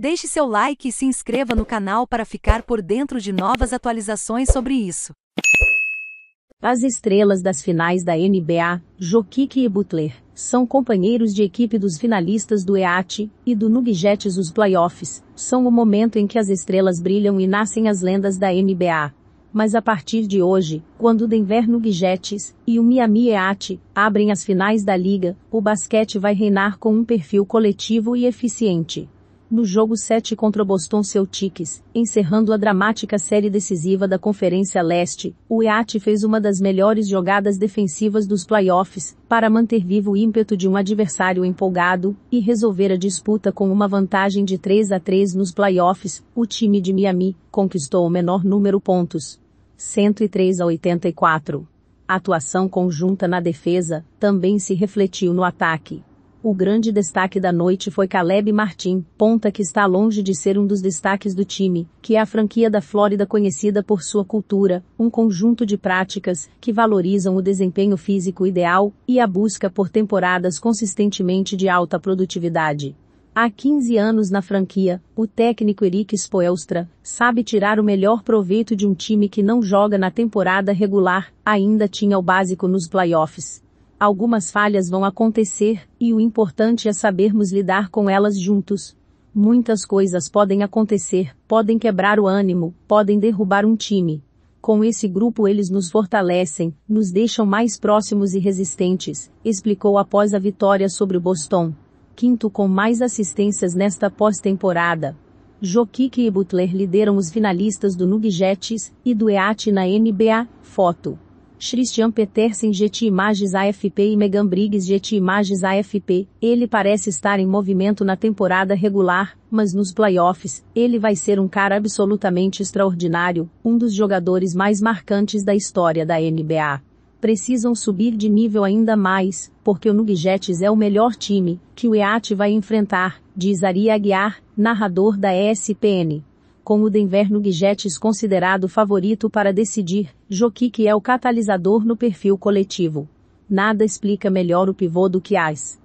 Deixe seu like e se inscreva no canal para ficar por dentro de novas atualizações sobre isso. As estrelas das finais da NBA, Jokic e Butler, são companheiros de equipe dos finalistas do EAT e do Nuggets os playoffs, são o momento em que as estrelas brilham e nascem as lendas da NBA. Mas a partir de hoje, quando o Denver Nuggets e o Miami EAT abrem as finais da liga, o basquete vai reinar com um perfil coletivo e eficiente no jogo 7 contra o Boston Celtics, encerrando a dramática série decisiva da Conferência Leste, o Eate fez uma das melhores jogadas defensivas dos playoffs, para manter vivo o ímpeto de um adversário empolgado, e resolver a disputa com uma vantagem de 3 a 3 nos playoffs, o time de Miami, conquistou o menor número pontos. 103 a 84. A atuação conjunta na defesa, também se refletiu no ataque. O grande destaque da noite foi Caleb Martin, ponta que está longe de ser um dos destaques do time, que é a franquia da Flórida conhecida por sua cultura, um conjunto de práticas que valorizam o desempenho físico ideal e a busca por temporadas consistentemente de alta produtividade. Há 15 anos na franquia, o técnico Eric Spoelstra sabe tirar o melhor proveito de um time que não joga na temporada regular, ainda tinha o básico nos playoffs Algumas falhas vão acontecer, e o importante é sabermos lidar com elas juntos. Muitas coisas podem acontecer, podem quebrar o ânimo, podem derrubar um time. Com esse grupo eles nos fortalecem, nos deixam mais próximos e resistentes, explicou após a vitória sobre o Boston. Quinto com mais assistências nesta pós-temporada. Jokic e Butler lideram os finalistas do Nuggets e do EAT na NBA, foto. Christian Petersen GT Images AFP e Megan Briggs GT Images AFP, ele parece estar em movimento na temporada regular, mas nos playoffs, ele vai ser um cara absolutamente extraordinário, um dos jogadores mais marcantes da história da NBA. Precisam subir de nível ainda mais, porque o Nuggets é o melhor time que o EAT vai enfrentar, diz Ari Aguiar, narrador da ESPN com o Denver Nuggets considerado favorito para decidir, Jokic é o catalisador no perfil coletivo. Nada explica melhor o pivô do que as